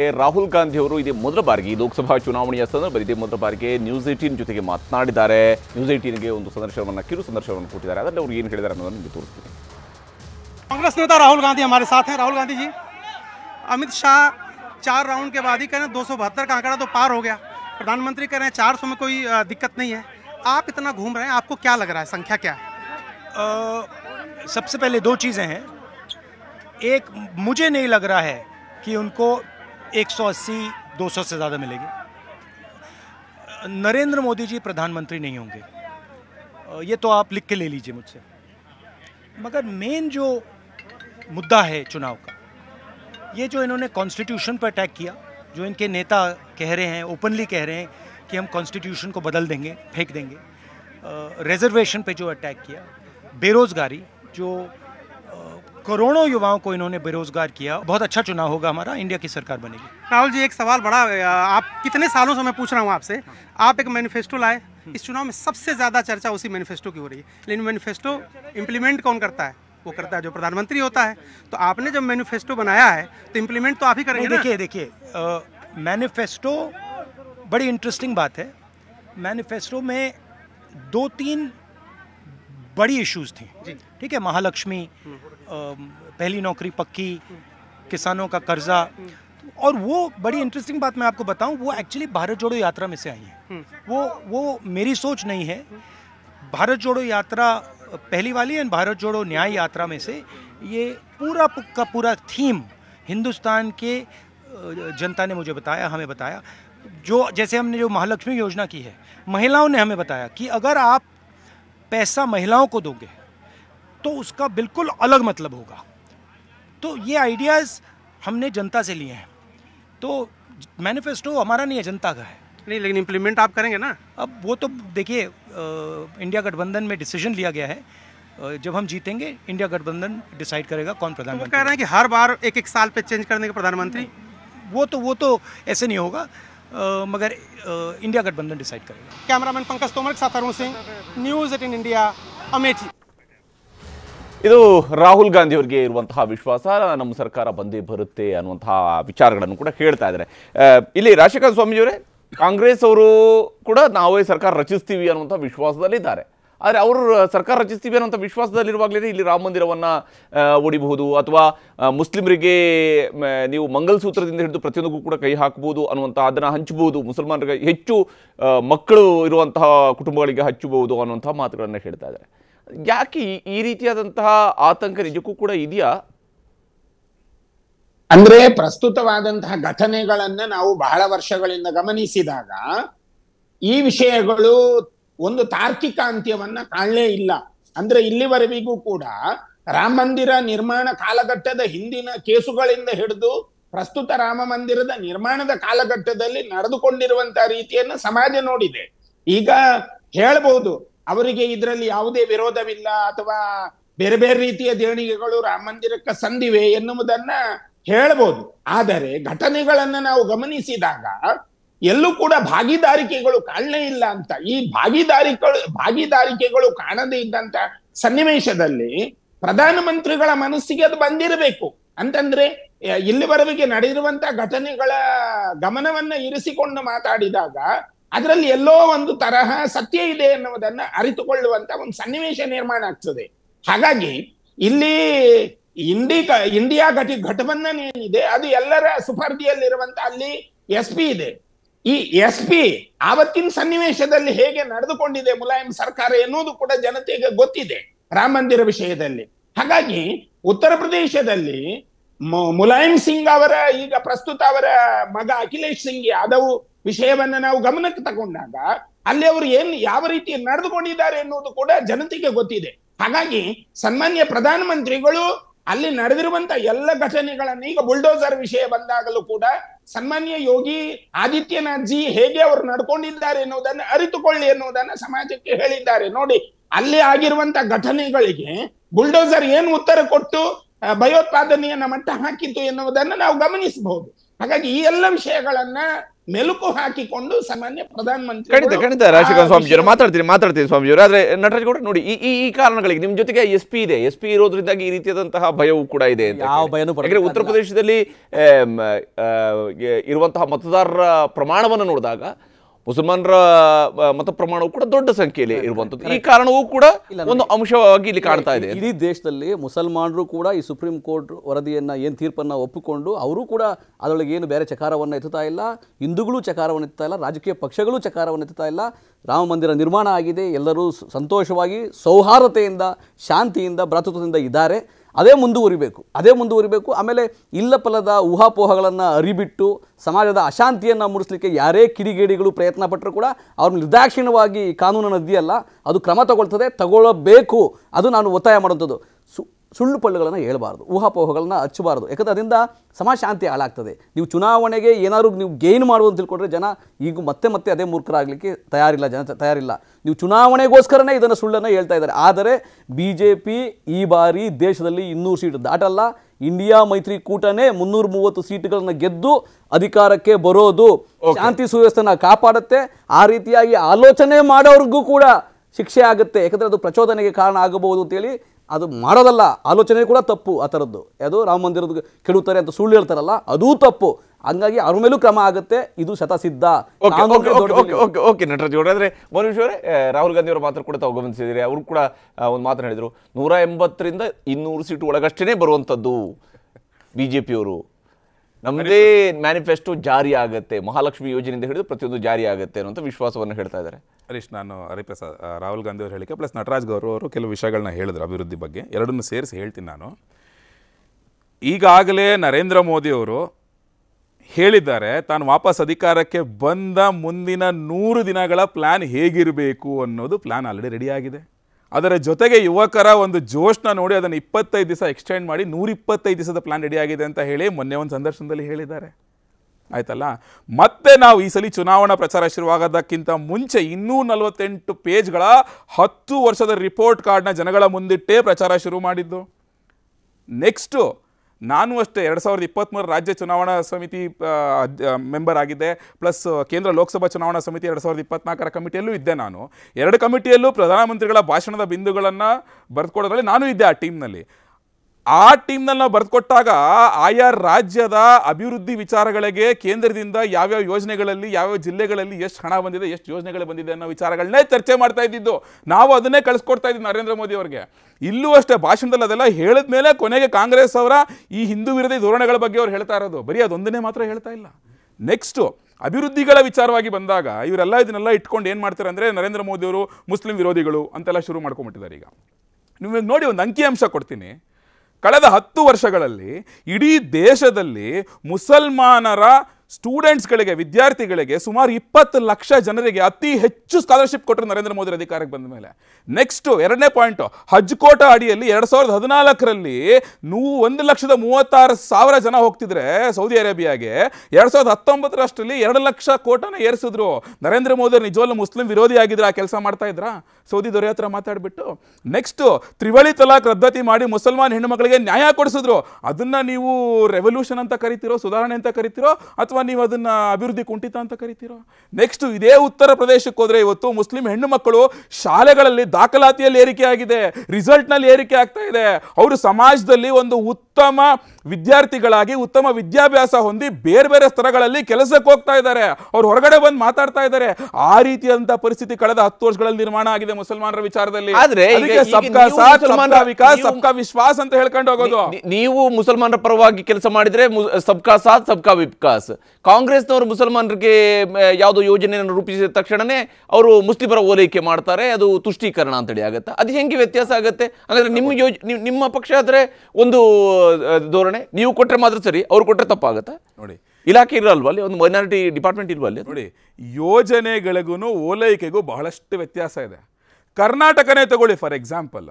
राहुल गांधी मोदी ಇದೇ लोकसभा चुनाव ಲೋಕಸಭಾ ಚುನಾವಣೆಯ ಸಂದರ್ಭದಲ್ಲಿ ಇದೇ ಮೊದಲ ಬಾರಿಗೆ ನ್ಯೂಸ್ ಏಟೀನ್ ಜೊತೆಗೆ सदर्शन कांग्रेस नेता राहुल गांधी हमारे साथ हैं राहुल गांधी जी अमित शाह चार राउंड के बाद ही कह रहे हैं दो सौ बहत्तर का आंकड़ा तो पार हो गया प्रधानमंत्री कह रहे हैं चार सौ में कोई दिक्कत नहीं है आप इतना घूम रहे हैं आपको क्या लग रहा है संख्या क्या है आ, सबसे पहले दो चीज़ें हैं एक मुझे नहीं लग रहा है कि उनको 180 200 से ज़्यादा मिलेगी नरेंद्र मोदी जी प्रधानमंत्री नहीं होंगे ये तो आप लिख के ले लीजिए मुझसे मगर मेन जो मुद्दा है चुनाव का ये जो इन्होंने कॉन्स्टिट्यूशन पर अटैक किया जो इनके नेता कह रहे हैं ओपनली कह रहे हैं कि हम कॉन्स्टिट्यूशन को बदल देंगे फेंक देंगे रिजर्वेशन पे जो अटैक किया बेरोज़गारी जो करोड़ों युवाओं को इन्होंने बेरोजगार किया बहुत अच्छा चुनाव होगा हमारा इंडिया की सरकार बनेगी राहुल जी एक सवाल बड़ा आप कितने सालों से मैं पूछ रहा हूँ आपसे आप एक मैनिफेस्टो लाए इस चुनाव में सबसे ज़्यादा चर्चा उसी मैनिफेस्टो की हो रही है लेकिन मैनिफेस्टो इम्प्लीमेंट कौन करता है वो करता है जो प्रधानमंत्री होता है तो आपने जब मैनिफेस्टो बनाया है तो इम्प्लीमेंट तो आप ही करेंगे देखिए देखिए मैनिफेस्टो बड़ी इंटरेस्टिंग बात है मैनिफेस्टो में दो तीन बड़ी इश्यूज थी ठीक है महालक्ष्मी पहली नौकरी पक्की किसानों का कर्जा और वो बड़ी इंटरेस्टिंग बात मैं आपको बताऊं वो एक्चुअली भारत जोड़ो यात्रा में से आई है हम्म। वो वो मेरी सोच नहीं है भारत जोड़ो यात्रा पहली वाली एंड भारत जोड़ो न्याय यात्रा में से ये पूरा का पूरा थीम हिंदुस्तान के जनता ने मुझे बताया हमें बताया जो जैसे हमने जो महालक्ष्मी योजना की है महिलाओं ने हमें बताया कि अगर आप पैसा महिलाओं को दोगे तो उसका बिल्कुल अलग मतलब होगा तो ये आइडियाज़ हमने जनता से लिए हैं तो मैनिफेस्टो हमारा नहीं है जनता का है नहीं लेकिन इम्प्लीमेंट आप करेंगे ना अब वो तो देखिए इंडिया गठबंधन में डिसीजन लिया गया है जब हम जीतेंगे इंडिया गठबंधन डिसाइड करेगा कौन तो प्रधानमंत्री तो कह रहे हैं कि हर बार एक एक साल पे चेंज करने के प्रधानमंत्री वो तो वो तो ऐसे नहीं होगा मगर इंडिया गठबंधन डिसाइड करेगा कैमरामैन पंकज तोमर के साथ Arun Singh news it in India Amethi ಇದು ರಾಹುಲ್ ಗಾಂಧಿ ಅವರಿಗೆ ಇರುವಂತಹ ವಿಶ್ವಾಸ ನಮ್ಮ ಸರ್ಕಾರ ಬಂದೇ ಬರುತ್ತೆ ಅನ್ನುವಂತಹ ವಿಚಾರಗಳನ್ನು ಕೂಡ ಹೇಳ್ತಾ ಇದ್ದಾರೆ ಇಲ್ಲಿ ರಾಶಿಕಾಂತ್ ಸ್ವಾಮೀಜಿಯವರೇ ಕಾಂಗ್ರೆಸ್ ಅವರು ಕೂಡ ನಾವೇ ಸರ್ಕಾರ ರಚಿಸ್ತೀವಿ ಅನ್ನುವಂಥ ವಿಶ್ವಾಸದಲ್ಲಿದ್ದಾರೆ ಆದರೆ ಅವರು ಸರ್ಕಾರ ರಚಿಸ್ತೀವಿ ಅನ್ನೋಂಥ ವಿಶ್ವಾಸದಲ್ಲಿರುವಾಗಲೇ ಇಲ್ಲಿ ರಾಮ ಮಂದಿರವನ್ನು ಓಡಿಬಹುದು ಅಥವಾ ಮುಸ್ಲಿಮರಿಗೆ ನೀವು ಸೂತ್ರದಿಂದ ಹಿಡಿದು ಪ್ರತಿಯೊಂದಕ್ಕೂ ಕೂಡ ಕೈ ಹಾಕಬಹುದು ಅನ್ನುವಂಥ ಅದನ್ನು ಹಂಚಬಹುದು ಮುಸಲ್ಮಾನರಿಗೆ ಹೆಚ್ಚು ಮಕ್ಕಳು ಇರುವಂತಹ ಕುಟುಂಬಗಳಿಗೆ ಹಚ್ಚಬಹುದು ಅನ್ನುವಂಥ ಮಾತುಗಳನ್ನು ಹೇಳ್ತಾ ಇದ್ದಾರೆ ಯಾಕೆ ಈ ರೀತಿಯಾದಂತಹ ಆತಂಕ ನಿಜಕ್ಕೂ ಕೂಡ ಇದೆಯಾ ಅಂದ್ರೆ ಪ್ರಸ್ತುತವಾದಂತಹ ಘಟನೆಗಳನ್ನ ನಾವು ಬಹಳ ವರ್ಷಗಳಿಂದ ಗಮನಿಸಿದಾಗ ಈ ವಿಷಯಗಳು ಒಂದು ತಾರ್ಕಿಕ ಅಂತ್ಯವನ್ನ ಕಾಣಲೇ ಇಲ್ಲ ಅಂದ್ರೆ ಇಲ್ಲಿವರೆಗೂ ಕೂಡ ರಾಮ ಮಂದಿರ ನಿರ್ಮಾಣ ಕಾಲಘಟ್ಟದ ಹಿಂದಿನ ಕೇಸುಗಳಿಂದ ಹಿಡಿದು ಪ್ರಸ್ತುತ ರಾಮ ಮಂದಿರದ ನಿರ್ಮಾಣದ ಕಾಲಘಟ್ಟದಲ್ಲಿ ನಡೆದುಕೊಂಡಿರುವಂತಹ ರೀತಿಯನ್ನ ಸಮಾಜ ನೋಡಿದೆ ಈಗ ಹೇಳ್ಬೋದು ಅವರಿಗೆ ಇದರಲ್ಲಿ ಯಾವುದೇ ವಿರೋಧವಿಲ್ಲ ಅಥವಾ ಬೇರೆ ಬೇರೆ ರೀತಿಯ ದೇಣಿಗೆಗಳು ರಾಮ ಮಂದಿರಕ್ಕೆ ಸಂದಿವೆ ಎನ್ನುವುದನ್ನ ಹೇಳ್ಬೋದು ಆದರೆ ಘಟನೆಗಳನ್ನ ನಾವು ಗಮನಿಸಿದಾಗ ಎಲ್ಲೂ ಕೂಡ ಭಾಗಿದಾರಿಕೆಗಳು ಕಾಣಲೇ ಇಲ್ಲ ಅಂತ ಈ ಭಾಗಿದಾರಿಕೆಗಳು ಭಾಗಿದಾರಿಕೆಗಳು ಕಾಣದೇ ಇದ್ದಂತ ಸನ್ನಿವೇಶದಲ್ಲಿ ಪ್ರಧಾನಮಂತ್ರಿಗಳ ಮನಸ್ಸಿಗೆ ಅದು ಬಂದಿರಬೇಕು ಅಂತಂದ್ರೆ ಇಲ್ಲಿವರೆಗೆ ನಡೆದಿರುವಂತ ಘಟನೆಗಳ ಗಮನವನ್ನ ಇರಿಸಿಕೊಂಡು ಮಾತಾಡಿದಾಗ ಅದರಲ್ಲಿ ಎಲ್ಲೋ ಒಂದು ತರಹ ಸತ್ಯ ಇದೆ ಅನ್ನುವುದನ್ನ ಅರಿತುಕೊಳ್ಳುವಂತ ಒಂದು ಸನ್ನಿವೇಶ ನಿರ್ಮಾಣ ಆಗ್ತದೆ ಹಾಗಾಗಿ ಇಲ್ಲಿ ಇಂಡಿ ಇಂಡಿಯಾ ಘಟಿ ಘಟಬಂಧನ್ ಏನಿದೆ ಅದು ಎಲ್ಲರ ಸುಪರ್ದಿಯಲ್ಲಿರುವಂತ ಅಲ್ಲಿ ಎಸ್ ಪಿ ಇದೆ ಈ ಎಸ್ ಪಿ ಆವತ್ತಿನ ಸನ್ನಿವೇಶದಲ್ಲಿ ಹೇಗೆ ನಡೆದುಕೊಂಡಿದೆ ಮುಲಾಯಂ ಸರ್ಕಾರ ಎನ್ನುವುದು ಕೂಡ ಜನತೆಗೆ ಗೊತ್ತಿದೆ ರಾಮ ಮಂದಿರ ವಿಷಯದಲ್ಲಿ ಹಾಗಾಗಿ ಉತ್ತರ ಪ್ರದೇಶದಲ್ಲಿ ಮುಲಾಯಂ ಸಿಂಗ್ ಅವರ ಈಗ ಪ್ರಸ್ತುತ ಅವರ ಮಗ ಅಖಿಲೇಶ್ ಸಿಂಗ್ ಯಾದವ್ ವಿಷಯವನ್ನ ನಾವು ಗಮನಕ್ಕೆ ತಗೊಂಡಾಗ ಅಲ್ಲಿ ಅವರು ಏನ್ ಯಾವ ರೀತಿ ನಡೆದುಕೊಂಡಿದ್ದಾರೆ ಎನ್ನುವುದು ಕೂಡ ಜನತೆಗೆ ಗೊತ್ತಿದೆ ಹಾಗಾಗಿ ಸನ್ಮಾನ್ಯ ಪ್ರಧಾನ ಮಂತ್ರಿಗಳು ಅಲ್ಲಿ ನಡೆದಿರುವಂತ ಎಲ್ಲ ಘಟನೆಗಳನ್ನು ಈಗ ಬುಲ್ಡೋಸರ್ ವಿಷಯ ಬಂದಾಗಲೂ ಕೂಡ ಸನ್ಮಾನ್ಯ ಯೋಗಿ ಆದಿತ್ಯನಾಥ್ ಜಿ ಹೇಗೆ ಅವರು ನಡ್ಕೊಂಡಿದ್ದಾರೆ ಎನ್ನುವುದನ್ನ ಅರಿತುಕೊಳ್ಳಿ ಎನ್ನುವುದನ್ನ ಸಮಾಜಕ್ಕೆ ಹೇಳಿದ್ದಾರೆ ನೋಡಿ ಅಲ್ಲಿ ಆಗಿರುವಂತ ಘಟನೆಗಳಿಗೆ ಬುಲ್ಡೋಸರ್ ಏನು ಉತ್ತರ ಕೊಟ್ಟು ಭಯೋತ್ಪಾದನೆಯನ್ನ ಮಟ್ಟ ಹಾಕಿತ್ತು ಎನ್ನುವುದನ್ನು ನಾವು ಗಮನಿಸಬಹುದು ಹಾಗಾಗಿ ಈ ಎಲ್ಲ ವಿಷಯಗಳನ್ನ ಮೆಲುಕು ಹಾಕಿಕೊಂಡು ಸಾಮಾನ್ಯ ಪ್ರಧಾನ ಮಂತ್ರಿ ಖಂಡಿತ ಖಂಡಿತ ರಾಜಶೇಖರ ಸ್ವಾಮೀಜಿ ಮಾತಾಡ್ತೀನಿ ಮಾತಾಡ್ತೀನಿ ಸ್ವಾಮೀಜಿ ಆದ್ರೆ ನಟರಾಜ್ ನೋಡಿ ಈ ಈ ಈ ಕಾರಣಗಳಿಗೆ ನಿಮ್ ಜೊತೆಗೆ ಎಸ್ ಪಿ ಇದೆ ಎಸ್ ಪಿ ಇರೋದ್ರಿಂದ ಈ ರೀತಿಯಾದಂತಹ ಭಯವೂ ಕೂಡ ಇದೆ ಯಾಕಂದ್ರೆ ಉತ್ತರ ಪ್ರದೇಶದಲ್ಲಿ ಇರುವಂತಹ ಮತದಾರರ ಪ್ರಮಾಣವನ್ನು ನೋಡಿದಾಗ ಮುಸಲ್ಮಾನರ ಮತ ಪ್ರಮಾಣವು ಕೂಡ ದೊಡ್ಡ ಸಂಖ್ಯೆಯಲ್ಲಿ ಇರುವಂಥದ್ದು ಈ ಕಾರಣವೂ ಕೂಡ ಒಂದು ಅಂಶವಾಗಿ ಇಲ್ಲಿ ಕಾಣ್ತಾ ಇದೆ ಇಡೀ ದೇಶದಲ್ಲಿ ಮುಸಲ್ಮಾನರು ಕೂಡ ಈ ಸುಪ್ರೀಂ ಕೋರ್ಟ್ ವರದಿಯನ್ನು ಏನು ತೀರ್ಪನ್ನು ಒಪ್ಪಿಕೊಂಡು ಅವರು ಕೂಡ ಅದರೊಳಗೆ ಏನು ಬೇರೆ ಚಕಾರವನ್ನು ಎತ್ತುತ್ತಾ ಇಲ್ಲ ಹಿಂದೂಗಳು ಚಕಾರವನ್ನು ಎತ್ತಾ ಇಲ್ಲ ರಾಜಕೀಯ ಪಕ್ಷಗಳು ಚಕಾರವನ್ನು ಎತ್ತುತ್ತಾ ಇಲ್ಲ ರಾಮ ಮಂದಿರ ನಿರ್ಮಾಣ ಆಗಿದೆ ಎಲ್ಲರೂ ಸಂತೋಷವಾಗಿ ಸೌಹಾರ್ದತೆಯಿಂದ ಶಾಂತಿಯಿಂದ ಭ್ರಾತೃತ್ವದಿಂದ ಇದ್ದಾರೆ ಅದೇ ಮುಂದುವರಿಬೇಕು ಅದೇ ಮುಂದುವರಿಬೇಕು ಆಮೇಲೆ ಫಲದ ಊಹಾಪೋಹಗಳನ್ನು ಅರಿಬಿಟ್ಟು ಸಮಾಜದ ಅಶಾಂತಿಯನ್ನು ಮೂಡಿಸಲಿಕ್ಕೆ ಯಾರೇ ಕಿಡಿಗೇಡಿಗಳು ಪ್ರಯತ್ನ ಪಟ್ಟರು ಕೂಡ ಅವ್ರ ನಿರ್ದಾಕ್ಷಿಣ್ಯವಾಗಿ ಕಾನೂನು ನದಿಯಲ್ಲ ಅದು ಕ್ರಮ ತಗೊಳ್ತದೆ ತಗೊಳ್ಳಬೇಕು ಅದು ನಾನು ಒತ್ತಾಯ ಮಾಡುವಂಥದ್ದು ಸು ಸುಳ್ಳು ಪಳ್ಳುಗಳನ್ನು ಹೇಳಬಾರ್ದು ಊಹಾಪೋಹಗಳನ್ನು ಹಚ್ಚಬಾರ್ದು ಯಾಕಂದರೆ ಅದರಿಂದ ಶಾಂತಿ ಹಾಳಾಗ್ತದೆ ನೀವು ಚುನಾವಣೆಗೆ ಏನಾದರೂ ನೀವು ಗೇನ್ ಅಂತ ತಿಳ್ಕೊಂಡ್ರೆ ಜನ ಈಗ ಮತ್ತೆ ಮತ್ತೆ ಅದೇ ಮೂರ್ಖರಾಗಲಿಕ್ಕೆ ತಯಾರಿಲ್ಲ ಜನ ತಯಾರಿಲ್ಲ ನೀವು ಚುನಾವಣೆಗೋಸ್ಕರನೇ ಇದನ್ನು ಸುಳ್ಳನ್ನು ಹೇಳ್ತಾ ಇದ್ದಾರೆ ಆದರೆ ಬಿ ಜೆ ಪಿ ಈ ಬಾರಿ ದೇಶದಲ್ಲಿ ಇನ್ನೂರು ಸೀಟ್ ದಾಟಲ್ಲ ಇಂಡಿಯಾ ಮೈತ್ರಿ ಕೂಟನೇ ಮುನ್ನೂರ ಮೂವತ್ತು ಸೀಟ್ಗಳನ್ನು ಗೆದ್ದು ಅಧಿಕಾರಕ್ಕೆ ಬರೋದು ಶಾಂತಿ ಸುವ್ಯವಸ್ಥೆನ ಕಾಪಾಡುತ್ತೆ ಆ ರೀತಿಯಾಗಿ ಆಲೋಚನೆ ಮಾಡೋರಿಗೂ ಕೂಡ ಶಿಕ್ಷೆ ಆಗುತ್ತೆ ಯಾಕಂದರೆ ಅದು ಪ್ರಚೋದನೆಗೆ ಕಾರಣ ಆಗಬಹುದು ಅಂತೇಳಿ ಅದು ಮಾಡೋದಲ್ಲ ಆಲೋಚನೆ ಕೂಡ ತಪ್ಪು ಆ ಥರದ್ದು ಯಾವುದು ರಾಮ ಮಂದಿರದ ಕೆಡುತ್ತಾರೆ ಅಂತ ಸುಳ್ಳು ಹೇಳ್ತಾರಲ್ಲ ಅದೂ ತಪ್ಪು ಹಂಗಾಗಿ ಅವ್ರ ಮೇಲೂ ಕ್ರಮ ಆಗುತ್ತೆ ಇದು ಶತಸಿದ್ಧ ಓಕೆ ನಟರಾಜ್ ಗೌಡ ಆದರೆ ಒಂದು ರಾಹುಲ್ ಗಾಂಧಿ ಅವರ ಮಾತ್ರ ಕೂಡ ತಾವು ಗಮನಿಸಿದ್ರೆ ಅವರು ಕೂಡ ಒಂದು ಮಾತನಾಡಿದರು ನೂರ ಎಂಬತ್ತರಿಂದ ಇನ್ನೂರು ಸೀಟು ಒಳಗಷ್ಟೇ ಬರುವಂಥದ್ದು ಬಿ ಜೆ ಪಿಯವರು ನಮ್ಮದೇ ಮ್ಯಾನಿಫೆಸ್ಟೋ ಜಾರಿ ಆಗುತ್ತೆ ಮಹಾಲಕ್ಷ್ಮಿ ಯೋಜನೆಯಿಂದ ಹಿಡಿದು ಪ್ರತಿಯೊಂದು ಜಾರಿ ಆಗುತ್ತೆ ಅನ್ನೋಂಥ ವಿಶ್ವಾಸವನ್ನು ಹೇಳ್ತಾ ಇದ್ದಾರೆ ಹರೀಶ್ ನಾನು ಹರಿಪ್ರಸಾದ್ ರಾಹುಲ್ ಗಾಂಧಿ ಅವರು ಹೇಳಿಕೆ ಪ್ಲಸ್ ನಟರಾಜ್ ಗೌರವ್ ಅವರು ಕೆಲವು ವಿಷಯಗಳನ್ನ ಹೇಳಿದ್ರು ಅಭಿವೃದ್ಧಿ ಬಗ್ಗೆ ಎರಡನ್ನು ಸೇರಿಸಿ ಹೇಳ್ತೀನಿ ನಾನು ಈಗಾಗಲೇ ನರೇಂದ್ರ ಮೋದಿಯವರು ಹೇಳಿದ್ದಾರೆ ತಾನು ವಾಪಸ್ ಅಧಿಕಾರಕ್ಕೆ ಬಂದ ಮುಂದಿನ ನೂರು ದಿನಗಳ ಪ್ಲ್ಯಾನ್ ಹೇಗಿರಬೇಕು ಅನ್ನೋದು ಪ್ಲ್ಯಾನ್ ಆಲ್ರೆಡಿ ರೆಡಿಯಾಗಿದೆ ಅದರ ಜೊತೆಗೆ ಯುವಕರ ಒಂದು ಜೋಶ್ನ ನೋಡಿ ಅದನ್ನು ಇಪ್ಪತ್ತೈದು ದಿವಸ ಎಕ್ಸ್ಟೆಂಡ್ ಮಾಡಿ ಇಪ್ಪತ್ತೈದು ದಿವಸದ ಪ್ಲಾನ್ ರೆಡಿ ಆಗಿದೆ ಅಂತ ಹೇಳಿ ಮೊನ್ನೆ ಒಂದು ಸಂದರ್ಶನದಲ್ಲಿ ಹೇಳಿದ್ದಾರೆ ಆಯ್ತಲ್ಲ ಮತ್ತೆ ನಾವು ಈ ಸಲ ಚುನಾವಣಾ ಪ್ರಚಾರ ಶುರುವಾಗೋದಕ್ಕಿಂತ ಮುಂಚೆ ಇನ್ನೂ ನಲವತ್ತೆಂಟು ಪೇಜ್ಗಳ ಹತ್ತು ವರ್ಷದ ರಿಪೋರ್ಟ್ ಕಾರ್ಡ್ನ ಜನಗಳ ಮುಂದಿಟ್ಟೇ ಪ್ರಚಾರ ಶುರು ಮಾಡಿದ್ದು ನೆಕ್ಸ್ಟು ನಾನು ಅಷ್ಟೇ ಎರಡು ಸಾವಿರದ ಇಪ್ಪತ್ತ್ಮೂರು ರಾಜ್ಯ ಚುನಾವಣಾ ಸಮಿತಿ ಮೆಂಬರ್ ಆಗಿದ್ದೆ ಪ್ಲಸ್ ಕೇಂದ್ರ ಲೋಕಸಭಾ ಚುನಾವಣಾ ಸಮಿತಿ ಎರಡು ಸಾವಿರದ ಇಪ್ಪತ್ನಾಲ್ಕರ ಕಮಿಟಿಯಲ್ಲೂ ಇದ್ದೆ ನಾನು ಎರಡು ಕಮಿಟಿಯಲ್ಲೂ ಪ್ರಧಾನಮಂತ್ರಿಗಳ ಭಾಷಣದ ಬಿಂದುಗಳನ್ನು ಬರೆದುಕೊಡೋದ್ರಲ್ಲಿ ನಾನು ಇದ್ದೆ ಆ ಟೀಮ್ನಲ್ಲಿ ಆ ಟೀಮ್ನಲ್ಲಿ ನಾವು ಬರೆದುಕೊಟ್ಟಾಗ ಆಯಾ ರಾಜ್ಯದ ಅಭಿವೃದ್ಧಿ ವಿಚಾರಗಳಿಗೆ ಕೇಂದ್ರದಿಂದ ಯಾವ್ಯಾವ ಯೋಜನೆಗಳಲ್ಲಿ ಯಾವ್ಯಾವ ಜಿಲ್ಲೆಗಳಲ್ಲಿ ಎಷ್ಟು ಹಣ ಬಂದಿದೆ ಎಷ್ಟು ಯೋಜನೆಗಳು ಬಂದಿದೆ ಅನ್ನೋ ವಿಚಾರಗಳನ್ನೇ ಚರ್ಚೆ ಮಾಡ್ತಾ ಇದ್ದಿದ್ದು ನಾವು ಅದನ್ನೇ ಕಳಿಸ್ಕೊಡ್ತಾ ಇದ್ದೀವಿ ನರೇಂದ್ರ ಮೋದಿ ಅವರಿಗೆ ಇಲ್ಲೂ ಅಷ್ಟೇ ಭಾಷಣದಲ್ಲಿ ಅದೆಲ್ಲ ಹೇಳಿದ ಮೇಲೆ ಕೊನೆಗೆ ಕಾಂಗ್ರೆಸ್ ಅವರ ಈ ಹಿಂದೂ ವಿರೋಧಿ ಧೋರಣೆಗಳ ಬಗ್ಗೆ ಅವ್ರು ಹೇಳ್ತಾ ಇರೋದು ಬರೀ ಅದೊಂದನ್ನೇ ಮಾತ್ರ ಹೇಳ್ತಾ ಇಲ್ಲ ನೆಕ್ಸ್ಟು ಅಭಿವೃದ್ಧಿಗಳ ವಿಚಾರವಾಗಿ ಬಂದಾಗ ಇವರೆಲ್ಲ ಇದನ್ನೆಲ್ಲ ಇಟ್ಕೊಂಡು ಏನು ಮಾಡ್ತಾರೆ ಅಂದರೆ ನರೇಂದ್ರ ಮೋದಿಯವರು ಮುಸ್ಲಿಂ ವಿರೋಧಿಗಳು ಅಂತೆಲ್ಲ ಶುರು ಮಾಡ್ಕೊಂಬಿಟ್ಟಿದ್ದಾರೆ ಈಗ ನಿಮಗೆ ನೋಡಿ ಒಂದು ಅಂಕಿ ಅಂಶ ಕೊಡ್ತೀನಿ ಕಳೆದ ಹತ್ತು ವರ್ಷಗಳಲ್ಲಿ ಇಡೀ ದೇಶದಲ್ಲಿ ಮುಸಲ್ಮಾನರ ಸ್ಟೂಡೆಂಟ್ಸ್ಗಳಿಗೆ ವಿದ್ಯಾರ್ಥಿಗಳಿಗೆ ಸುಮಾರು ಇಪ್ಪತ್ತು ಲಕ್ಷ ಜನರಿಗೆ ಅತಿ ಹೆಚ್ಚು ಸ್ಕಾಲರ್ಶಿಪ್ ಕೊಟ್ಟರು ನರೇಂದ್ರ ಮೋದಿ ಅಧಿಕಾರಕ್ಕೆ ಬಂದ ಮೇಲೆ ನೆಕ್ಸ್ಟು ಎರಡನೇ ಪಾಯಿಂಟು ಹಜ್ ಕೋಟಾ ಅಡಿಯಲ್ಲಿ ಎರಡು ಸಾವಿರದ ಹದಿನಾಲ್ಕರಲ್ಲಿ ನೂ ಒಂದು ಲಕ್ಷದ ಮೂವತ್ತಾರು ಸಾವಿರ ಜನ ಹೋಗ್ತಿದ್ರೆ ಸೌದಿ ಅರೇಬಿಯಾಗೆ ಎರಡು ಸಾವಿರದ ಹತ್ತೊಂಬತ್ತರಷ್ಟರಲ್ಲಿ ಎರಡು ಲಕ್ಷ ಕೋಟನ ಏರಿಸಿದ್ರು ನರೇಂದ್ರ ಮೋದಿ ನಿಜವಲ್ಲೂ ಮುಸ್ಲಿಂ ವಿರೋಧಿ ಆಗಿದ್ರೆ ಆ ಕೆಲಸ ಮಾಡ್ತಾ ಇದ್ರ ಸೌದಿ ದೊರೆ ಹತ್ರ ಮಾತಾಡಿಬಿಟ್ಟು ನೆಕ್ಸ್ಟು ತ್ರಿವಳಿ ತಲಾಖ್ ರದ್ದತಿ ಮಾಡಿ ಮುಸಲ್ಮಾನ್ ಹೆಣ್ಣುಮಕ್ಕಳಿಗೆ ನ್ಯಾಯ ಕೊಡಿಸಿದ್ರು ಅದನ್ನು ನೀವು ರೆವಲ್ಯೂಷನ್ ಅಂತ ಕರಿತಿರೋ ಸುಧಾರಣೆ ಅಂತ ಕರಿತಿರೋ ಅಥವಾ ಅಥವಾ ನೀವು ಅದನ್ನು ಅಭಿವೃದ್ಧಿ ಕುಂಠಿತ ಅಂತ ಕರಿತೀರೋ ನೆಕ್ಸ್ಟ್ ಇದೇ ಉತ್ತರ ಪ್ರದೇಶಕ್ಕೆ ಹೋದರೆ ಇವತ್ತು ಮುಸ್ಲಿಂ ಹೆಣ್ಣು ಮಕ್ಕಳು ಶಾಲೆಗಳಲ್ಲಿ ದಾಖಲಾತಿಯಲ್ಲಿ ಏರಿಕೆ ಆಗಿದೆ ರಿಸಲ್ಟ್ನಲ್ಲಿ ಏರಿಕೆ ಆಗ್ತಾ ಇದೆ ಅವರು ಸಮಾಜದಲ್ಲಿ ಒಂದು ಉತ್ತಮ ವಿದ್ಯಾರ್ಥಿಗಳಾಗಿ ಉತ್ತಮ ವಿದ್ಯಾಭ್ಯಾಸ ಹೊಂದಿ ಬೇರೆ ಬೇರೆ ಸ್ಥಳಗಳಲ್ಲಿ ಕೆಲಸಕ್ಕೆ ಹೋಗ್ತಾ ಇದ್ದಾರೆ ಅವ್ರು ಹೊರಗಡೆ ಬಂದು ಮಾತಾಡ್ತಾ ಇದ್ದಾರೆ ಆ ರೀತಿಯಾದಂತಹ ಪರಿಸ್ಥಿತಿ ಕಳೆದ ಹತ್ತು ವರ್ಷಗಳಲ್ಲಿ ನಿರ್ಮಾಣ ಆಗಿದೆ ಮುಸಲ್ಮಾನರ ವಿಚಾರದಲ್ಲಿ ಸಬ್ಕಾ ಸಬ್ಕಾ ವಿಕಾಸ್ ಸಬ್ಕಾ ವಿಶ್ವಾಸ ಅಂತ ಹೇಳ್ಕೊಂಡು ಹೋಗೋದು ನೀವು ಮುಸಲ್ಮಾನರ ಪರವಾಗಿ ಕೆಲಸ ಮಾಡಿದ್ರೆ ಸಬ್ಕಾ ಸಾಥ್ ಸಬ್ಕಾ ವಿಕಾಸ್ ಕಾಂಗ್ರೆಸ್ನವರು ಮುಸಲ್ಮಾನರಿಗೆ ಯಾವುದೋ ಯೋಜನೆಯನ್ನು ರೂಪಿಸಿದ ತಕ್ಷಣವೇ ಅವರು ಮುಸ್ಲಿಮರ ಓಲೈಕೆ ಮಾಡ್ತಾರೆ ಅದು ತುಷ್ಟೀಕರಣ ಅಂತೇಳಿ ಆಗುತ್ತೆ ಅದು ಹೆಂಗೆ ವ್ಯತ್ಯಾಸ ಆಗುತ್ತೆ ಅಂದರೆ ನಿಮ್ಮ ಯೋಜ ನಿಮ್ಮ ಪಕ್ಷ ಆದರೆ ಒಂದು ಧೋರಣೆ ನೀವು ಕೊಟ್ಟರೆ ಮಾತ್ರ ಸರಿ ಅವ್ರು ಕೊಟ್ಟರೆ ತಪ್ಪಾಗುತ್ತೆ ನೋಡಿ ಇಲಾಖೆ ಇರಲ್ವಾ ಅಲ್ಲಿ ಒಂದು ಮೈನಾರಿಟಿ ಡಿಪಾರ್ಟ್ಮೆಂಟ್ ಇಲ್ವಾ ಅಲ್ಲಿ ನೋಡಿ ಯೋಜನೆಗಳಿಗೂ ಓಲೈಕೆಗೂ ಬಹಳಷ್ಟು ವ್ಯತ್ಯಾಸ ಇದೆ ಕರ್ನಾಟಕನೇ ತಗೊಳ್ಳಿ ಫಾರ್ ಎಕ್ಸಾಂಪಲ್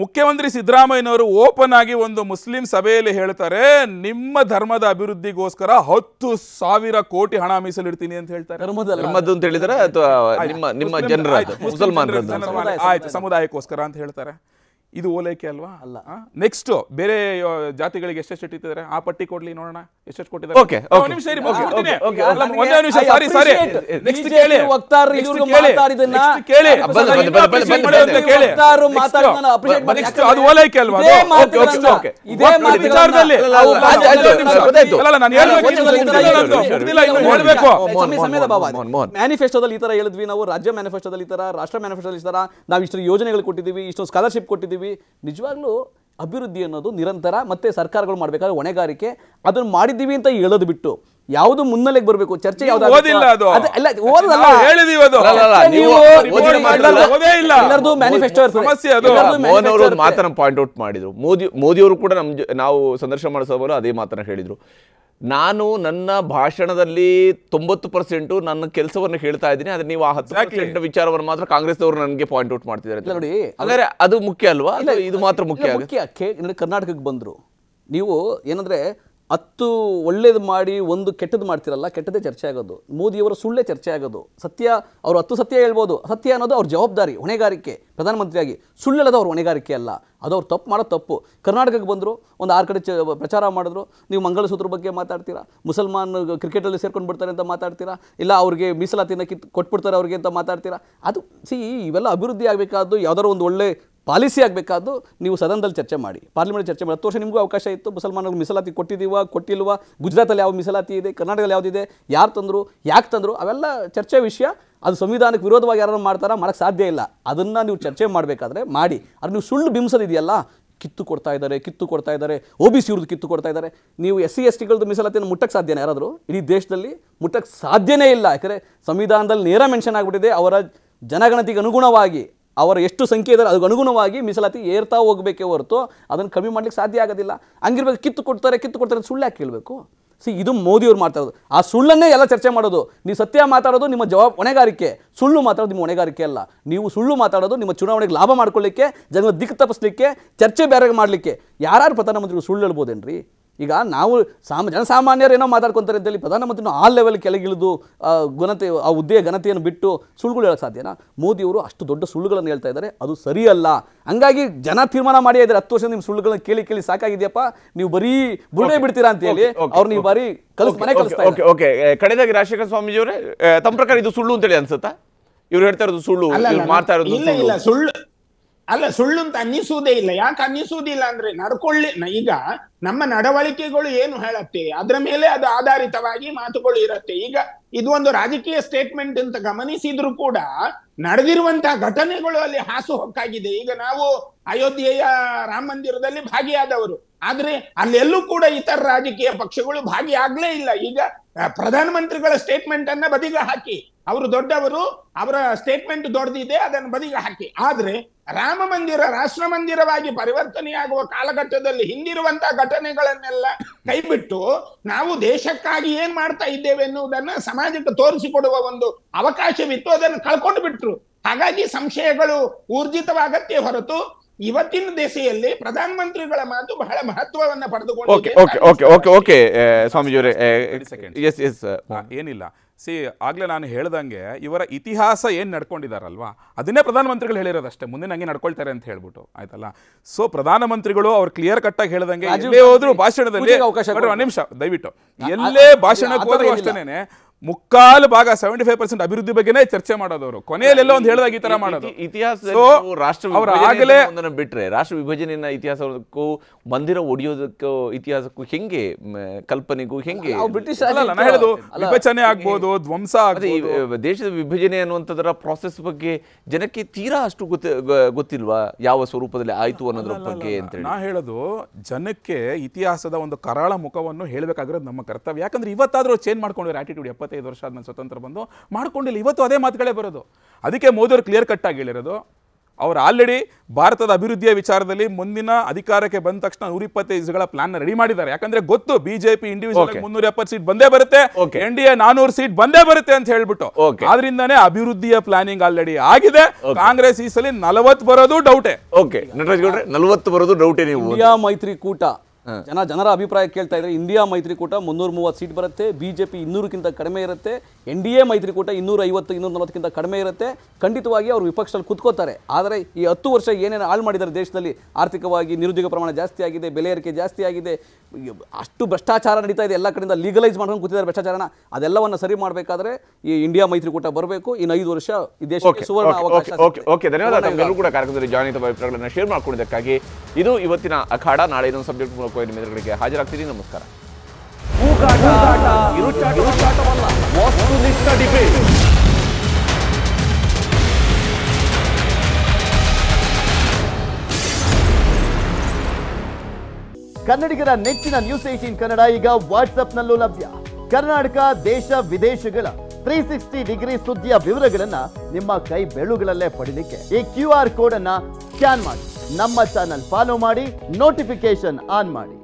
ಮುಖ್ಯಮಂತ್ರಿ ಸಿದ್ದರಾಮಯ್ಯನವರು ಓಪನ್ ಆಗಿ ಒಂದು ಮುಸ್ಲಿಂ ಸಭೆಯಲ್ಲಿ ಹೇಳ್ತಾರೆ ನಿಮ್ಮ ಧರ್ಮದ ಅಭಿವೃದ್ಧಿಗೋಸ್ಕರ ಹತ್ತು ಸಾವಿರ ಕೋಟಿ ಹಣ ಮೀಸಲಿಡ್ತೀನಿ ಅಂತ ಹೇಳ್ತಾರೆ ಅಂತ ನಿಮ್ಮ ಆಯ್ತು ಸಮುದಾಯಕ್ಕೋಸ್ಕರ ಅಂತ ಹೇಳ್ತಾರೆ ಇದು ಓಲೈಕೆ ಅಲ್ವಾ ಅಲ್ಲ ನೆಕ್ಸ್ಟ್ ಬೇರೆ ಜಾತಿಗಳಿಗೆ ಎಷ್ಟೆಷ್ಟು ಇಟ್ಟಿದ್ದಾರೆ ಆ ಪಟ್ಟಿ ಕೊಡ್ಲಿ ನೋಡೋಣ ಎಷ್ಟೆಷ್ಟು ಕೊಟ್ಟಿದ್ದಾರೆ ಈ ತರ ಹೇಳಿದ್ವಿ ನಾವು ರಾಜ್ಯ ಮ್ಯಾನಿಫೆಸ್ಟೋದಲ್ಲಿ ಈ ತರ ರಾಷ್ಟ್ರ ಮ್ಯಾನಿಫೆಸ್ಟೋದಲ್ಲಿ ಈ ತರ ನಾವು ಇಷ್ಟು ಯೋಜನೆಗಳು ಕೊಟ್ಟಿದ್ದೀವಿ ಇಷ್ಟು ಸ್ಕಾಲರ್ಶಿಪ್ ಕೊಟ್ಟಿದ್ದೀವಿ ಮಾಡ್ತೀವಿ ನಿಜವಾಗ್ಲೂ ಅಭಿವೃದ್ಧಿ ಅನ್ನೋದು ನಿರಂತರ ಮತ್ತೆ ಸರ್ಕಾರಗಳು ಮಾಡಬೇಕಾದ್ರೆ ಹೊಣೆಗಾರಿಕೆ ಅದನ್ನು ಮಾಡಿದ್ದೀವಿ ಅಂತ ಹೇಳೋದು ಬಿಟ್ಟು ಯಾವುದು ಮುನ್ನೆಲೆಗೆ ಬರಬೇಕು ಚರ್ಚೆ ಯಾವ್ದು ಮಾತನ್ನ ಪಾಯಿಂಟ್ ಔಟ್ ಮಾಡಿದ್ರು ಮೋದಿ ಮೋದಿಯವರು ಕೂಡ ನಮ್ ನಾವು ಸಂದರ್ಶನ ಮಾಡಿಸೋವರು ಅದೇ ಮಾತನ್ನ ಹೇಳಿದ್ರು ನಾನು ನನ್ನ ಭಾಷಣದಲ್ಲಿ ತೊಂಬತ್ತು ಪರ್ಸೆಂಟು ನನ್ನ ಕೆಲಸವನ್ನು ಹೇಳ್ತಾ ಇದ್ದೀನಿ ಆದರೆ ನೀವು ಆ ಹತ್ತು ಪರ್ಸೆಂಟ್ ವಿಚಾರವನ್ನು ಮಾತ್ರ ಕಾಂಗ್ರೆಸ್ನವರು ನನಗೆ ಪಾಯಿಂಟ್ ಔಟ್ ಮಾಡ್ತಿದ್ದಾರೆ ನೋಡಿ ಹಾಗಾದ್ರೆ ಅದು ಮುಖ್ಯ ಅಲ್ವಾ ಇದು ಮಾತ್ರ ಮುಖ್ಯ ಮುಖ್ಯ ಕರ್ನಾಟಕಕ್ಕೆ ಬಂದರು ನೀವು ಏನಂದರೆ ಹತ್ತು ಒಳ್ಳೇದು ಮಾಡಿ ಒಂದು ಕೆಟ್ಟದ್ದು ಮಾಡ್ತಿರಲ್ಲ ಕೆಟ್ಟದೇ ಚರ್ಚೆ ಆಗೋದು ಮೋದಿಯವರು ಸುಳ್ಳೇ ಚರ್ಚೆ ಆಗೋದು ಸತ್ಯ ಅವರು ಹತ್ತು ಸತ್ಯ ಹೇಳ್ಬೋದು ಸತ್ಯ ಅನ್ನೋದು ಅವ್ರ ಜವಾಬ್ದಾರಿ ಹೊಣೆಗಾರಿಕೆ ಪ್ರಧಾನಮಂತ್ರಿಯಾಗಿ ಸುಳ್ಳಲ್ಲದ ಅವ್ರ ಹೊಣೆಗಾರಿಕೆ ಅಲ್ಲ ಅದು ಅವ್ರು ತಪ್ಪು ಮಾಡೋದು ತಪ್ಪು ಕರ್ನಾಟಕಕ್ಕೆ ಬಂದರು ಒಂದು ಆರು ಕಡೆ ಚ ಪ್ರಚಾರ ಮಾಡಿದ್ರು ನೀವು ಮಂಗಳಸೂತ್ರ ಬಗ್ಗೆ ಮಾತಾಡ್ತೀರಾ ಮುಸಲ್ಮಾನ್ ಕ್ರಿಕೆಟಲ್ಲಿ ಸೇರ್ಕೊಂಡು ಬಿಡ್ತಾರೆ ಅಂತ ಮಾತಾಡ್ತೀರಾ ಇಲ್ಲ ಅವ್ರಿಗೆ ಮೀಸಲಾತಿನ ಕಿತ್ ಕೊಟ್ಬಿಡ್ತಾರೆ ಅವ್ರಿಗೆ ಅಂತ ಮಾತಾಡ್ತೀರಾ ಅದು ಸಿ ಇವೆಲ್ಲ ಅಭಿವೃದ್ಧಿ ಆಗಬೇಕಾದ್ದು ಯಾವುದಾದ್ರು ಒಂದು ಒಳ್ಳೆ ಪಾಲಿಸಿ ಆಗಬೇಕಾದ್ದು ನೀವು ಸದನದಲ್ಲಿ ಚರ್ಚೆ ಮಾಡಿ ಪಾರ್ಲಿಮೆಂಟ್ ಚರ್ಚೆ ಮಾಡಿ ಹತ್ತು ವರ್ಷ ನಿಮಗೂ ಅವಕಾಶ ಇತ್ತು ಮುಸಲ್ಮಾನರು ಮೀಸಲಾತಿ ಕೊಟ್ಟಿದ್ದೀವ ಕೊಟ್ಟಿಲ್ವ ಗುಜರಾತಲ್ಲಿ ಯಾವ ಮೀಸಲಾತಿ ಇದೆ ಕರ್ನಾಟಕದಲ್ಲಿ ಯಾವುದಿದೆ ಯಾರು ತಂದರು ಯಾಕೆ ತಂದರು ಅವೆಲ್ಲ ಚರ್ಚೆ ವಿಷಯ ಅದು ಸಂವಿಧಾನಕ್ಕೆ ವಿರೋಧವಾಗಿ ಯಾರನ್ನು ಮಾಡ್ತಾರಾ ಮಾಡೋಕ್ಕೆ ಸಾಧ್ಯ ಇಲ್ಲ ಅದನ್ನು ನೀವು ಚರ್ಚೆ ಮಾಡಬೇಕಾದ್ರೆ ಮಾಡಿ ಅದು ನೀವು ಸುಳ್ಳು ಬಿಂಬಿಸೋದಿದೆಯಲ್ಲ ಕಿತ್ತು ಕೊಡ್ತಾ ಇದ್ದಾರೆ ಕಿತ್ತು ಕೊಡ್ತಾ ಇದ್ದಾರೆ ಒ ಬಿ ಸಿವ್ರದ್ದು ಕಿತ್ತು ಕೊಡ್ತಾ ಇದ್ದಾರೆ ನೀವು ಎಸ್ ಸಿ ಎಸ್ ಟಿಗಳದ್ದು ಮೀಸಲಾತಿಯನ್ನು ಮುಟ್ಟಕ್ಕೆ ಸಾಧ್ಯನೇ ಯಾರಾದರೂ ಇಡೀ ದೇಶದಲ್ಲಿ ಮುಟ್ಟಕ್ಕೆ ಸಾಧ್ಯನೇ ಇಲ್ಲ ಯಾಕಂದರೆ ಸಂವಿಧಾನದಲ್ಲಿ ನೇರ ಮೆನ್ಷನ್ ಆಗಿಬಿಟ್ಟಿದೆ ಅವರ ಜನಗಣತಿಗೆ ಅನುಗುಣವಾಗಿ ಅವರ ಎಷ್ಟು ಸಂಖ್ಯೆ ಇದ್ದಾರೆ ಅನುಗುಣವಾಗಿ ಮೀಸಲಾತಿ ಏರ್ತಾ ಹೋಗಬೇಕೇ ಹೊರತು ಅದನ್ನು ಕಮ್ಮಿ ಮಾಡಲಿಕ್ಕೆ ಸಾಧ್ಯ ಆಗೋದಿಲ್ಲ ಹಂಗಿರ್ಬೇಕು ಕಿತ್ತು ಕೊಡ್ತಾರೆ ಕಿತ್ತು ಕೊಡ್ತಾರೆ ಸುಳ್ಳು ಯಾಕೆ ಕೇಳಬೇಕು ಸಿ ಇದು ಮೋದಿಯವ್ರು ಮಾಡ್ತಾ ಇರೋದು ಆ ಸುಳ್ಳನ್ನೇ ಎಲ್ಲ ಚರ್ಚೆ ಮಾಡೋದು ನೀವು ಸತ್ಯ ಮಾತಾಡೋದು ನಿಮ್ಮ ಜವಾಬ್ ಹೊಣೆಗಾರಿಕೆ ಸುಳ್ಳು ಮಾತಾಡೋದು ನಿಮ್ಮ ಹೊಣೆಗಾರಿಕೆ ಅಲ್ಲ ನೀವು ಸುಳ್ಳು ಮಾತಾಡೋದು ನಿಮ್ಮ ಚುನಾವಣೆಗೆ ಲಾಭ ಮಾಡ್ಕೊಳ್ಳಿಕ್ಕೆ ಜನರ ದಿಕ್ಕು ತಪ್ಪಿಸ್ಲಿಕ್ಕೆ ಚರ್ಚೆ ಬೇರೆ ಮಾಡಲಿಕ್ಕೆ ಯಾರು ಪ್ರಧಾನಮಂತ್ರಿಗಳು ಸುಳ್ಳು ಹೇಳ್ಬೋದೇನ್ರಿ ಈಗ ನಾವು ಸಾಮ ಏನೋ ಮಾತಾಡ್ಕೊತಾರೆ ಅಂತೇಳಿ ಪ್ರಧಾನಮಂತ್ರಿನ ಆ ಲೆವೆಲ್ ಕೆಳಗಿಳಿದು ಘನತೆ ಆ ಹುದ್ದೆಯ ಘನತೆಯನ್ನು ಬಿಟ್ಟು ಸುಳ್ಳುಗಳು ಹೇಳೋಕ್ಕೆ ಸಾಧ್ಯನಾ ಮೋದಿಯವರು ಅಷ್ಟು ದೊಡ್ಡ ಸುಳ್ಳುಗಳನ್ನು ಹೇಳ್ತಾ ಇದ್ದಾರೆ ಅದು ಸರಿಯಲ್ಲ ಹಂಗಾಗಿ ಜನ ತೀರ್ಮಾನ ಮಾಡಿ ಇದ್ದಾರೆ ಹತ್ತು ವರ್ಷ ನಿಮ್ಮ ಸುಳ್ಳುಗಳನ್ನ ಕೇಳಿ ಕೇಳಿ ಸಾಕಾಗಿದೆಯಪ್ಪ ನೀವು ಬರೀ ಬುರುಡೆ ಬಿಡ್ತೀರಾ ಅಂತ ಹೇಳಿ ಅವ್ರು ನೀವು ಬರೀ ಕಲಿಸ್ ಮನೆ ಕಲಿಸ್ತಾ ಓಕೆ ಕಡೆದಾಗಿ ರಾಜಶೇಖರ ಸ್ವಾಮೀಜಿಯವರೇ ತಮ್ಮ ಪ್ರಕಾರ ಇದು ಸುಳ್ಳು ಅಂತೇಳಿ ಅನ್ಸುತ್ತಾ ಇವ್ರು ಹೇಳ್ತಾ ಇರೋದು ಸುಳ್ಳು ಮಾಡ್ತಾ ಇರೋದು ಸುಳ್ಳು ಅಲ್ಲ ಸುಳ್ಳು ಅಂತ ಅನ್ನಿಸುವುದೇ ಇಲ್ಲ ಯಾಕೆ ಅನ್ನಿಸುವುದಿಲ್ಲ ಅಂದ್ರೆ ನಡ್ಕೊಳ್ಳಿ ಈಗ ನಮ್ಮ ನಡವಳಿಕೆಗಳು ಏನು ಹೇಳತ್ತೆ ಅದರ ಮೇಲೆ ಅದು ಆಧಾರಿತವಾಗಿ ಮಾತುಗಳು ಇರತ್ತೆ ಈಗ ಇದು ಒಂದು ರಾಜಕೀಯ ಸ್ಟೇಟ್ಮೆಂಟ್ ಅಂತ ಗಮನಿಸಿದ್ರು ಕೂಡ ನಡೆದಿರುವಂತಹ ಘಟನೆಗಳು ಅಲ್ಲಿ ಹಾಸು ಹೊಕ್ಕಾಗಿದೆ ಈಗ ನಾವು ಅಯೋಧ್ಯೆಯ ರಾಮ ಮಂದಿರದಲ್ಲಿ ಭಾಗಿಯಾದವರು ಆದ್ರೆ ಅಲ್ಲೆಲ್ಲೂ ಕೂಡ ಇತರ ರಾಜಕೀಯ ಪಕ್ಷಗಳು ಭಾಗಿಯಾಗ್ಲೇ ಇಲ್ಲ ಈಗ ಪ್ರಧಾನಮಂತ್ರಿಗಳ ಸ್ಟೇಟ್ಮೆಂಟ್ ಅನ್ನ ಬದಿಗ ಹಾಕಿ ಅವರು ದೊಡ್ಡವರು ಅವರ ಸ್ಟೇಟ್ಮೆಂಟ್ ದೊಡ್ಡದಿದೆ ಅದನ್ನು ಬದಿಗ ಹಾಕಿ ಆದ್ರೆ ರಾಮ ಮಂದಿರ ರಾಷ್ಟ್ರ ಮಂದಿರವಾಗಿ ಪರಿವರ್ತನೆಯಾಗುವ ಕಾಲಘಟ್ಟದಲ್ಲಿ ಹಿಂದಿರುವಂತಹ ಘಟನೆಗಳನ್ನೆಲ್ಲ ಕೈಬಿಟ್ಟು ನಾವು ದೇಶಕ್ಕಾಗಿ ಏನ್ ಮಾಡ್ತಾ ಇದ್ದೇವೆ ಎನ್ನುವುದನ್ನ ಸಮಾಜಕ್ಕೆ ತೋರಿಸಿಕೊಡುವ ಒಂದು ಅವಕಾಶವಿತ್ತು ಅದನ್ನು ಕಳ್ಕೊಂಡು ಬಿಟ್ರು ಹಾಗಾಗಿ ಸಂಶಯಗಳು ಊರ್ಜಿತವಾಗತ್ತೆ ಹೊರತು ಇವತ್ತಿನ ದೆಸೆಯಲ್ಲಿ ಪ್ರಧಾನ ಮಂತ್ರಿಗಳ ಮಾತು ಬಹಳ ಮಹತ್ವವನ್ನ ಪಡೆದುಕೊಂಡು ಏನಿಲ್ಲ ಸಿ ಆಗಲೇ ನಾನು ಹೇಳ್ದಂಗೆ ಇವರ ಇತಿಹಾಸ ಏನು ನಡ್ಕೊಂಡಿದ್ದಾರಲ್ವಾ ಅದನ್ನೇ ಪ್ರಧಾನಮಂತ್ರಿಗಳು ಹೇಳಿರೋದಷ್ಟೇ ಮುಂದೆ ನಂಗೆ ನಡ್ಕೊಳ್ತಾರೆ ಅಂತ ಹೇಳ್ಬಿಟ್ಟು ಆಯ್ತಲ್ಲ ಸೊ ಪ್ರಧಾನಮಂತ್ರಿಗಳು ಅವ್ರು ಕ್ಲಿಯರ್ ಕಟ್ ಆಗಿ ಹೇಳ್ದಂಗೆ ಹೋದ್ರು ಭಾಷಣದಲ್ಲಿ ಅವಕಾಶ ಒಂದು ನಿಮಿಷ ದಯವಿಟ್ಟು ಎಲ್ಲೇ ಭಾಷಣಕ್ಕೆ ಹೋದ್ರು ಅಷ್ಟೇನೆ ಮುಕ್ಕಾಲು ಭಾಗ ಸೆವೆಂಟಿ ಫೈವ್ ಪರ್ಸೆಂಟ್ ಅಭಿವೃದ್ಧಿ ಬಗ್ಗೆ ಚರ್ಚೆ ಮಾಡೋದವರು ಕೊನೆಯಲ್ಲೆಲ್ಲ ಒಂದು ಹೇಳಿದಾಗ ಈ ತರ ಮಾಡೋದು ಇತಿಹಾಸ ರಾಷ್ಟ್ರ ಒಂದನ್ನು ಬಿಟ್ರೆ ರಾಷ್ಟ್ರ ವಿಭಜನೆಯನ್ನ ಇತಿಹಾಸಕ್ಕೂ ಮಂದಿರ ಒಡೆಯೋದಕ್ಕೂ ಇತಿಹಾಸಕ್ಕೂ ಹೆಂಗೆ ಕಲ್ಪನೆಗೂ ಹೆಂಗೆ ಬ್ರಿಟಿಷ್ ಹೇಳುದು ವಿಭಜನೆ ಆಗ್ಬೋದು ಧ್ವಂಸ ದೇಶದ ವಿಭಜನೆ ಅನ್ನುವಂಥದ್ರ ಪ್ರಾಸೆಸ್ ಬಗ್ಗೆ ಜನಕ್ಕೆ ತೀರಾ ಅಷ್ಟು ಗೊತ್ತ ಗೊತ್ತಿಲ್ವಾ ಯಾವ ಸ್ವರೂಪದಲ್ಲಿ ಆಯ್ತು ಅನ್ನೋದ್ರ ಬಗ್ಗೆ ಅಂತ ನಾ ಹೇಳೋದು ಜನಕ್ಕೆ ಇತಿಹಾಸದ ಒಂದು ಕರಾಳ ಮುಖವನ್ನು ಹೇಳಬೇಕಾಗಿರೋದು ನಮ್ಮ ಕರ್ತವ್ಯ ಯಾಕಂದ್ರೆ ಇವತ್ತಾದ್ರೂ ಚೇಂಜ್ ಮಾಡ್ಕೊಂಡಿರೋ ಆಟಿಟ್ಯೂಡ್ ಎಪ್ಪತ್ತೈದು ಇಪ್ಪತ್ತೈದು ವರ್ಷ ಆದ್ಮೇಲೆ ಸ್ವತಂತ್ರ ಬಂದು ಮಾಡ್ಕೊಂಡಿಲ್ಲ ಇವತ್ತು ಅದೇ ಮಾತುಗಳೇ ಬರೋದು ಅದಕ್ಕೆ ಮೋದಿಯವರು ಕ್ಲಿಯರ್ ಕಟ್ ಆಗಿ ಹೇಳಿರೋದು ಅವರು ಆಲ್ರೆಡಿ ಭಾರತದ ಅಭಿವೃದ್ಧಿಯ ವಿಚಾರದಲ್ಲಿ ಮುಂದಿನ ಅಧಿಕಾರಕ್ಕೆ ಬಂದ ತಕ್ಷಣ ನೂರ ಇಪ್ಪತ್ತೈದು ಪ್ಲಾನ್ ರೆಡಿ ಮಾಡಿದ್ದಾರೆ ಯಾಕಂದ್ರೆ ಗೊತ್ತು ಬಿಜೆಪಿ ಇಂಡಿವಿಜುವಲ್ ಮುನ್ನೂರ ಎಪ್ಪತ್ತು ಸೀಟ್ ಬಂದೇ ಬರುತ್ತೆ ಎನ್ ಡಿ ಎ ನಾನೂರು ಸೀಟ್ ಬಂದೇ ಬರುತ್ತೆ ಅಂತ ಹೇಳ್ಬಿಟ್ಟು ಆದ್ರಿಂದಾನೇ ಅಭಿವೃದ್ಧಿಯ ಪ್ಲಾನಿಂಗ್ ಆಲ್ರೆಡಿ ಆಗಿದೆ ಕಾಂಗ್ರೆಸ್ ಈ ಸಲ ನಲವತ್ತು ಬರೋದು ಡೌಟೇ ಓಕೆ ನಟರಾಜ್ ಗೌಡ್ರೆ ನಲವತ್ತು ಬರೋದು ಡೌಟೇ ನೀವು ಮೈತ್ರಿ ಕೂಟ ಜನ ಜನರ ಅಭಿಪ್ರಾಯ ಕೇಳ್ತಾ ಇದ್ರೆ ಇಂಡಿಯಾ ಮೈತ್ರಿಕೂಟ ಮುನ್ನೂರ ಮೂವತ್ತು ಸೀಟ್ ಬರುತ್ತೆ ಬಿಜೆಪಿ ಇನ್ನೂರಕ್ಕಿಂತ ಕಡಿಮೆ ಇರುತ್ತೆ ಎನ್ ಡಿ ಎ ಮೈತ್ರಿಕೂಟ ಇನ್ನೂರ ಐವತ್ತು ಇನ್ನೂರ ನಲವತ್ತಕ್ಕಿಂತ ಕಡಿಮೆ ಇರುತ್ತೆ ಖಂಡಿತವಾಗಿ ಅವರು ವಿಪಕ್ಷದಲ್ಲಿ ಕುತ್ಕೋತಾರೆ ಆದರೆ ಈ ಹತ್ತು ವರ್ಷ ಏನೇನು ಹಾಳು ಮಾಡಿದ್ದಾರೆ ದೇಶದಲ್ಲಿ ಆರ್ಥಿಕವಾಗಿ ನಿರುದ್ಯೋಗ ಪ್ರಮಾಣ ಜಾಸ್ತಿ ಆಗಿದೆ ಬೆಲೆ ಏರಿಕೆ ಜಾಸ್ತಿ ಆಗಿದೆ ಅಷ್ಟು ಭ್ರಷ್ಟಾಚಾರ ನಡೀತಾ ಇದೆ ಎಲ್ಲ ಕಡೆಯಿಂದ ಲೀಗಲೈಸ್ ಮಾಡ್ಕೊಂಡು ಕೂತಿದ್ದಾರೆ ಭ್ರಷ್ಟಾಚಾರನ ಅದೆಲ್ಲವನ್ನು ಸರಿ ಮಾಡಬೇಕಾದ್ರೆ ಈ ಇಂಡಿಯಾ ಮೈತ್ರಿಕೂಟ ಬರಬೇಕು ಇನ್ನು ಐದು ವರ್ಷ ಈ ದೇಶಕ್ಕೆ ಸುವರ್ಣ ಅವಕಾಶ ಧನ್ಯವಾದ ಕೂಡ ಕಾರ್ಯಕ್ರಮದಲ್ಲಿ ಜಾನಿತ ಅಭಿಪ್ರಾಯಗಳನ್ನು ಶೇರ್ ಮಾಡ್ಕೊಂಡಿದ್ದಕ್ಕಾಗಿ ಇದು ಇವತ್ತಿನ ಅಖಾಡ ನಾಳೆ ಇನ್ನೊಂದು ಸಬ್ಜೆಕ್ಟ್ ಮಿತ್ರಗಳಿಗೆ ಹಾಜರಾಗ್ತೀರಿ ನಮಸ್ಕಾರ ಕನ್ನಡಿಗರ ನೆಚ್ಚಿನ ನ್ಯೂಸ್ ಏಟೀನ್ ಕನ್ನಡ ಈಗ ವಾಟ್ಸ್ಆಪ್ನಲ್ಲೂ ಲಭ್ಯ ಕರ್ನಾಟಕ ದೇಶ ವಿದೇಶಗಳ ತ್ರೀ ಸಿಕ್ಸ್ಟಿ ಡಿಗ್ರಿ ಸುದ್ದಿಯ ವಿವರಗಳನ್ನ ನಿಮ್ಮ ಕೈ ಬೆಳುಗಳಲ್ಲೇ ಪಡಿಲಿಕ್ಕೆ ಈ ಕ್ಯೂ ಆರ್ ಕೋಡ್ ಅನ್ನ ಸ್ಕ್ಯಾನ್ ಮಾಡಿ ನಮ್ಮ ಚಾನಲ್ ಫಾಲೋ ಮಾಡಿ ನೋಟಿಫಿಕೇಶನ್ ಆನ್ ಮಾಡಿ